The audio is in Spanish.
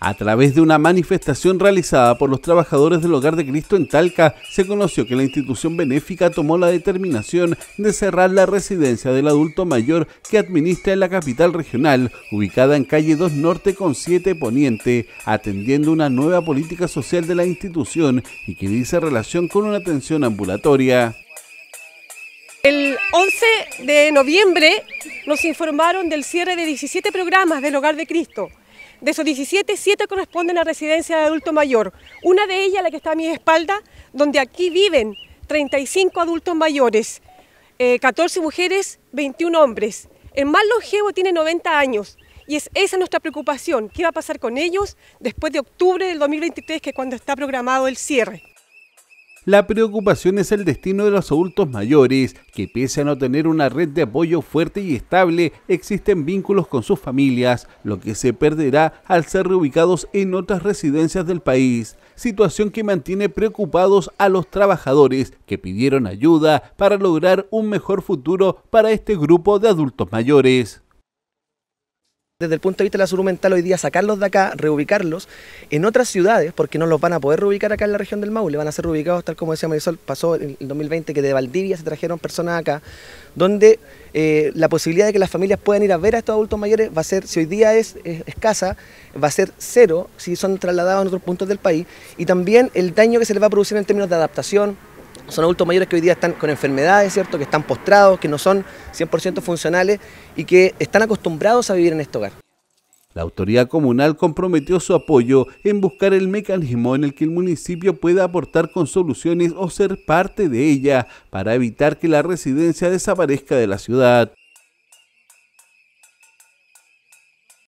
A través de una manifestación realizada por los trabajadores del Hogar de Cristo en Talca, se conoció que la institución benéfica tomó la determinación de cerrar la residencia del adulto mayor que administra en la capital regional, ubicada en calle 2 Norte con 7 Poniente, atendiendo una nueva política social de la institución y que dice relación con una atención ambulatoria. El 11 de noviembre nos informaron del cierre de 17 programas del Hogar de Cristo de esos 17, 7 corresponden a residencia de adulto mayor. Una de ellas, la que está a mi espalda, donde aquí viven 35 adultos mayores, 14 eh, mujeres, 21 hombres. El más longevo tiene 90 años. Y es esa nuestra preocupación, qué va a pasar con ellos después de octubre del 2023, que es cuando está programado el cierre. La preocupación es el destino de los adultos mayores, que pese a no tener una red de apoyo fuerte y estable, existen vínculos con sus familias, lo que se perderá al ser reubicados en otras residencias del país, situación que mantiene preocupados a los trabajadores que pidieron ayuda para lograr un mejor futuro para este grupo de adultos mayores desde el punto de vista de la salud mental hoy día sacarlos de acá, reubicarlos en otras ciudades, porque no los van a poder reubicar acá en la región del Maule, van a ser reubicados tal como decía Marisol, pasó en el 2020 que de Valdivia se trajeron personas acá, donde eh, la posibilidad de que las familias puedan ir a ver a estos adultos mayores va a ser, si hoy día es, es, escasa, va a ser cero si son trasladados a otros puntos del país, y también el daño que se les va a producir en términos de adaptación, son adultos mayores que hoy día están con enfermedades, ¿cierto? Que están postrados, que no son 100% funcionales y que están acostumbrados a vivir en este hogar. La autoridad comunal comprometió su apoyo en buscar el mecanismo en el que el municipio pueda aportar con soluciones o ser parte de ella para evitar que la residencia desaparezca de la ciudad.